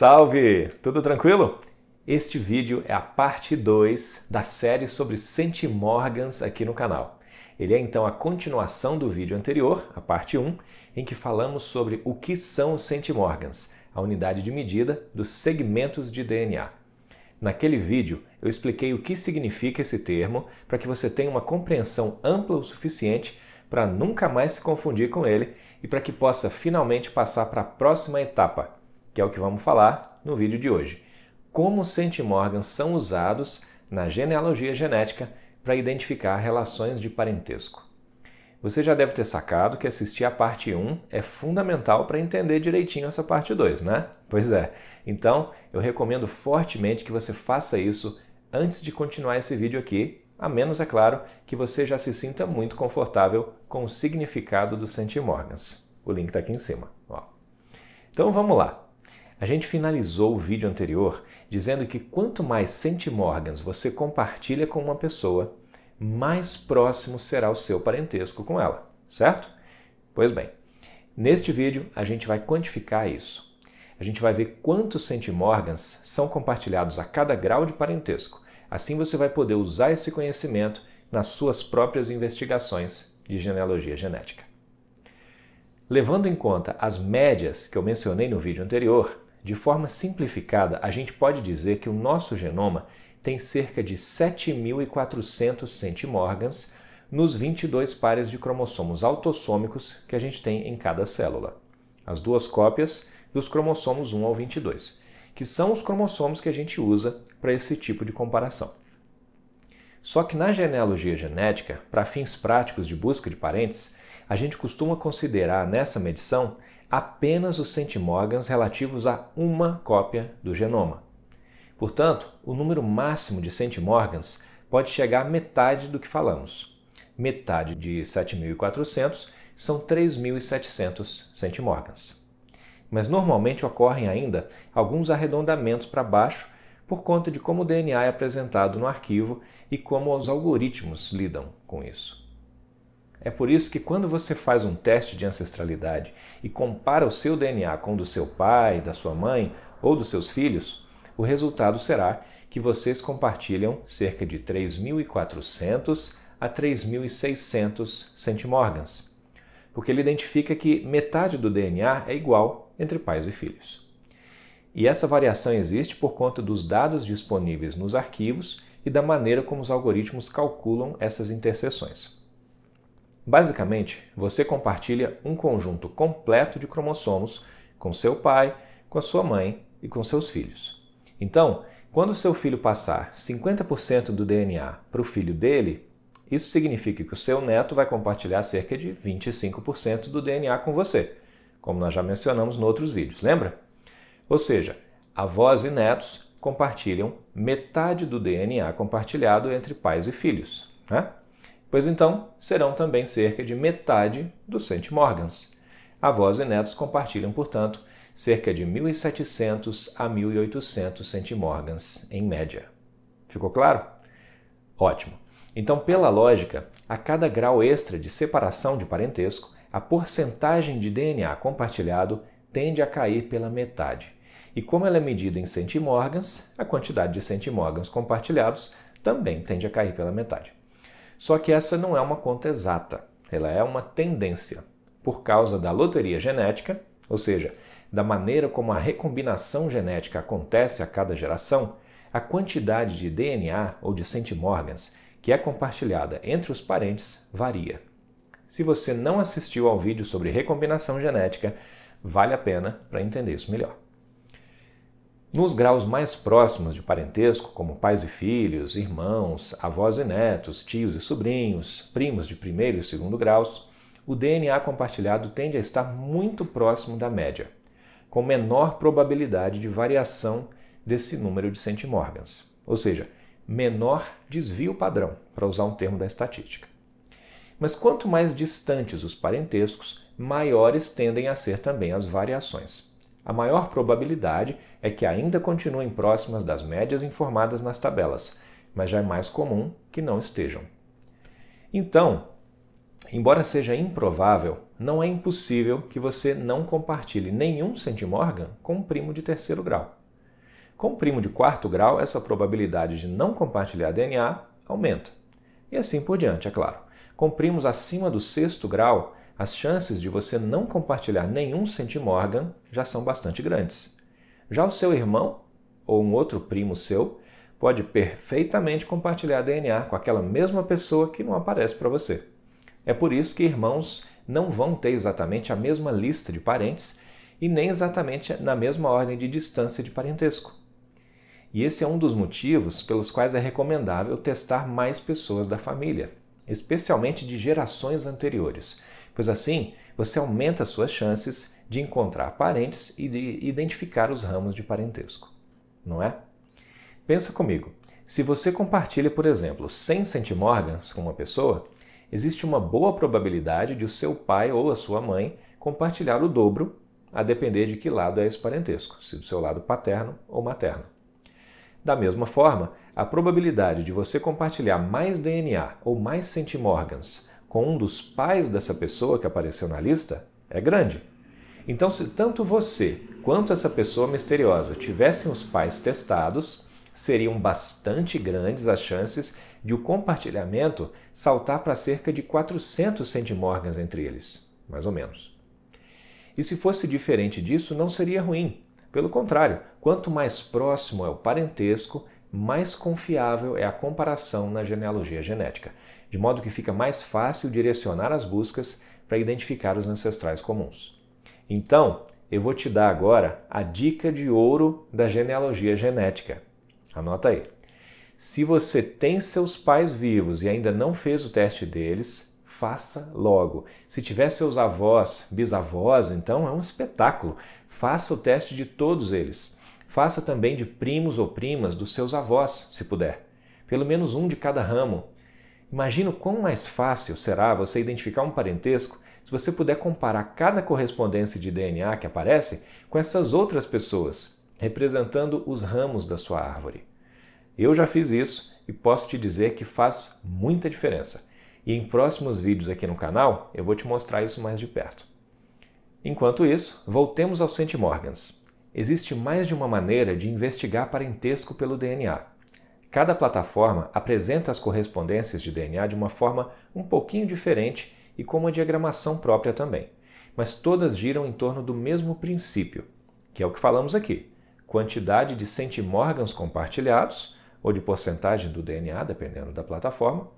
Salve! Tudo tranquilo? Este vídeo é a parte 2 da série sobre centimorgans aqui no canal. Ele é então a continuação do vídeo anterior, a parte 1, em que falamos sobre o que são os centimorgans, a unidade de medida dos segmentos de DNA. Naquele vídeo, eu expliquei o que significa esse termo para que você tenha uma compreensão ampla o suficiente para nunca mais se confundir com ele e para que possa finalmente passar para a próxima etapa, que é o que vamos falar no vídeo de hoje. Como sentimorgans são usados na genealogia genética para identificar relações de parentesco. Você já deve ter sacado que assistir a parte 1 é fundamental para entender direitinho essa parte 2, né? Pois é. Então, eu recomendo fortemente que você faça isso antes de continuar esse vídeo aqui, a menos, é claro, que você já se sinta muito confortável com o significado dos sentimorgans. O link está aqui em cima. Ó. Então, vamos lá. A gente finalizou o vídeo anterior dizendo que quanto mais sentimorgans você compartilha com uma pessoa, mais próximo será o seu parentesco com ela, certo? Pois bem, neste vídeo a gente vai quantificar isso. A gente vai ver quantos sentimorgans são compartilhados a cada grau de parentesco. Assim você vai poder usar esse conhecimento nas suas próprias investigações de genealogia genética. Levando em conta as médias que eu mencionei no vídeo anterior, de forma simplificada, a gente pode dizer que o nosso genoma tem cerca de 7.400 centimorgans nos 22 pares de cromossomos autossômicos que a gente tem em cada célula. As duas cópias dos cromossomos 1 ao 22, que são os cromossomos que a gente usa para esse tipo de comparação. Só que na genealogia genética, para fins práticos de busca de parentes, a gente costuma considerar nessa medição apenas os centimorgans relativos a uma cópia do genoma. Portanto, o número máximo de centimorgans pode chegar à metade do que falamos. Metade de 7.400 são 3.700 centimorgans. Mas normalmente ocorrem ainda alguns arredondamentos para baixo por conta de como o DNA é apresentado no arquivo e como os algoritmos lidam com isso. É por isso que quando você faz um teste de ancestralidade e compara o seu DNA com o do seu pai, da sua mãe ou dos seus filhos, o resultado será que vocês compartilham cerca de 3.400 a 3.600 centimorgans, porque ele identifica que metade do DNA é igual entre pais e filhos. E essa variação existe por conta dos dados disponíveis nos arquivos e da maneira como os algoritmos calculam essas interseções. Basicamente, você compartilha um conjunto completo de cromossomos com seu pai, com a sua mãe e com seus filhos. Então, quando seu filho passar 50% do DNA para o filho dele, isso significa que o seu neto vai compartilhar cerca de 25% do DNA com você, como nós já mencionamos em outros vídeos, lembra? Ou seja, avós e netos compartilham metade do DNA compartilhado entre pais e filhos. Né? pois então serão também cerca de metade dos centimorgans. Avós e netos compartilham, portanto, cerca de 1.700 a 1.800 centimorgans em média. Ficou claro? Ótimo! Então, pela lógica, a cada grau extra de separação de parentesco, a porcentagem de DNA compartilhado tende a cair pela metade. E como ela é medida em centimorgans, a quantidade de centimorgans compartilhados também tende a cair pela metade. Só que essa não é uma conta exata, ela é uma tendência, por causa da loteria genética, ou seja, da maneira como a recombinação genética acontece a cada geração, a quantidade de DNA ou de centimorgans que é compartilhada entre os parentes varia. Se você não assistiu ao vídeo sobre recombinação genética, vale a pena para entender isso melhor. Nos graus mais próximos de parentesco, como pais e filhos, irmãos, avós e netos, tios e sobrinhos, primos de primeiro e segundo graus, o DNA compartilhado tende a estar muito próximo da média, com menor probabilidade de variação desse número de centimorgans, ou seja, menor desvio padrão, para usar um termo da estatística. Mas quanto mais distantes os parentescos, maiores tendem a ser também as variações a maior probabilidade é que ainda continuem próximas das médias informadas nas tabelas, mas já é mais comum que não estejam. Então, embora seja improvável, não é impossível que você não compartilhe nenhum centimorgan com um primo de terceiro grau. Com um primo de quarto grau, essa probabilidade de não compartilhar DNA aumenta. E assim por diante, é claro. Com primos acima do sexto grau, as chances de você não compartilhar nenhum centimorgan já são bastante grandes. Já o seu irmão ou um outro primo seu pode perfeitamente compartilhar DNA com aquela mesma pessoa que não aparece para você. É por isso que irmãos não vão ter exatamente a mesma lista de parentes e nem exatamente na mesma ordem de distância de parentesco. E esse é um dos motivos pelos quais é recomendável testar mais pessoas da família, especialmente de gerações anteriores pois assim você aumenta suas chances de encontrar parentes e de identificar os ramos de parentesco, não é? Pensa comigo. Se você compartilha, por exemplo, 100 centimorgans com uma pessoa, existe uma boa probabilidade de o seu pai ou a sua mãe compartilhar o dobro, a depender de que lado é esse parentesco, se do seu lado paterno ou materno. Da mesma forma, a probabilidade de você compartilhar mais DNA ou mais centimorgans com um dos pais dessa pessoa que apareceu na lista é grande. Então, se tanto você quanto essa pessoa misteriosa tivessem os pais testados, seriam bastante grandes as chances de o compartilhamento saltar para cerca de 400 centimorgans entre eles, mais ou menos. E se fosse diferente disso, não seria ruim. Pelo contrário, quanto mais próximo é o parentesco, mais confiável é a comparação na genealogia genética de modo que fica mais fácil direcionar as buscas para identificar os ancestrais comuns. Então, eu vou te dar agora a dica de ouro da genealogia genética. Anota aí. Se você tem seus pais vivos e ainda não fez o teste deles, faça logo. Se tiver seus avós, bisavós, então é um espetáculo. Faça o teste de todos eles. Faça também de primos ou primas dos seus avós, se puder. Pelo menos um de cada ramo, Imagina como quão mais fácil será você identificar um parentesco se você puder comparar cada correspondência de DNA que aparece com essas outras pessoas, representando os ramos da sua árvore. Eu já fiz isso e posso te dizer que faz muita diferença. E em próximos vídeos aqui no canal eu vou te mostrar isso mais de perto. Enquanto isso, voltemos aos Morgans. Existe mais de uma maneira de investigar parentesco pelo DNA. Cada plataforma apresenta as correspondências de DNA de uma forma um pouquinho diferente e com uma diagramação própria também, mas todas giram em torno do mesmo princípio, que é o que falamos aqui: quantidade de centimorgans compartilhados, ou de porcentagem do DNA, dependendo da plataforma,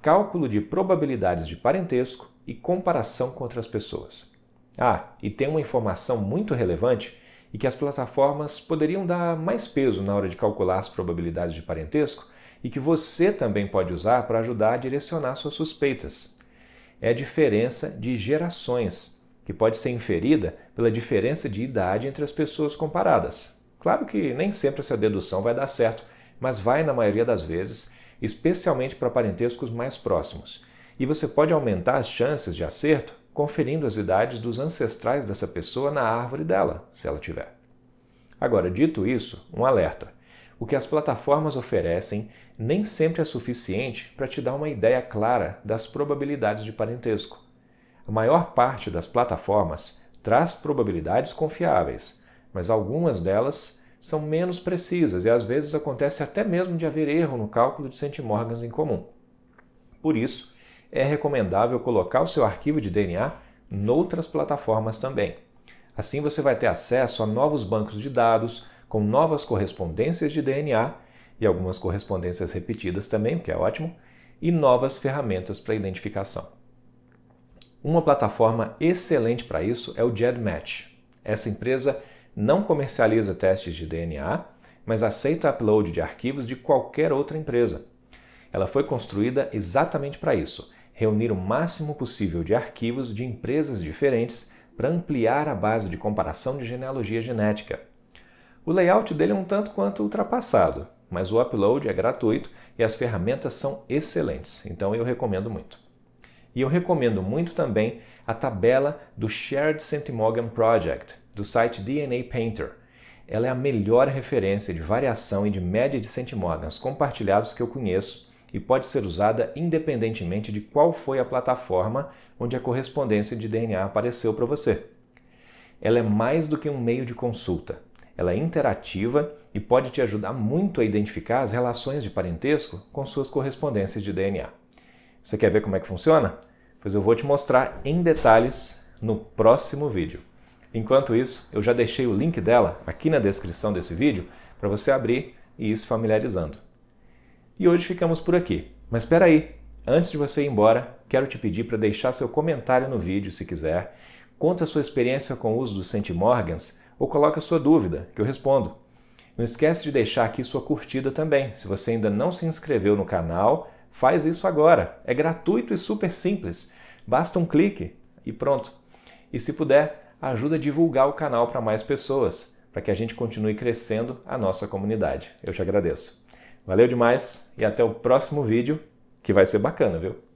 cálculo de probabilidades de parentesco e comparação com outras pessoas. Ah, e tem uma informação muito relevante e que as plataformas poderiam dar mais peso na hora de calcular as probabilidades de parentesco e que você também pode usar para ajudar a direcionar suas suspeitas. É a diferença de gerações, que pode ser inferida pela diferença de idade entre as pessoas comparadas. Claro que nem sempre essa dedução vai dar certo, mas vai na maioria das vezes, especialmente para parentescos mais próximos. E você pode aumentar as chances de acerto conferindo as idades dos ancestrais dessa pessoa na árvore dela, se ela tiver. Agora, dito isso, um alerta. O que as plataformas oferecem nem sempre é suficiente para te dar uma ideia clara das probabilidades de parentesco. A maior parte das plataformas traz probabilidades confiáveis, mas algumas delas são menos precisas e às vezes acontece até mesmo de haver erro no cálculo de sentimorgans em comum. Por isso, é recomendável colocar o seu arquivo de DNA noutras plataformas também. Assim você vai ter acesso a novos bancos de dados com novas correspondências de DNA e algumas correspondências repetidas também, o que é ótimo, e novas ferramentas para identificação. Uma plataforma excelente para isso é o GEDmatch. Essa empresa não comercializa testes de DNA, mas aceita upload de arquivos de qualquer outra empresa. Ela foi construída exatamente para isso reunir o máximo possível de arquivos de empresas diferentes para ampliar a base de comparação de genealogia genética. O layout dele é um tanto quanto ultrapassado, mas o upload é gratuito e as ferramentas são excelentes, então eu recomendo muito. E eu recomendo muito também a tabela do Shared Centimogam Project, do site DNA Painter. Ela é a melhor referência de variação e de média de centimogans compartilhados que eu conheço e pode ser usada independentemente de qual foi a plataforma onde a correspondência de DNA apareceu para você. Ela é mais do que um meio de consulta. Ela é interativa e pode te ajudar muito a identificar as relações de parentesco com suas correspondências de DNA. Você quer ver como é que funciona? Pois eu vou te mostrar em detalhes no próximo vídeo. Enquanto isso, eu já deixei o link dela aqui na descrição desse vídeo para você abrir e ir se familiarizando. E hoje ficamos por aqui. Mas espera aí, antes de você ir embora, quero te pedir para deixar seu comentário no vídeo, se quiser. Conta a sua experiência com o uso dos Sentimorgans ou coloca sua dúvida, que eu respondo. Não esquece de deixar aqui sua curtida também. Se você ainda não se inscreveu no canal, faz isso agora. É gratuito e super simples. Basta um clique e pronto. E se puder, ajuda a divulgar o canal para mais pessoas, para que a gente continue crescendo a nossa comunidade. Eu te agradeço. Valeu demais e até o próximo vídeo, que vai ser bacana, viu?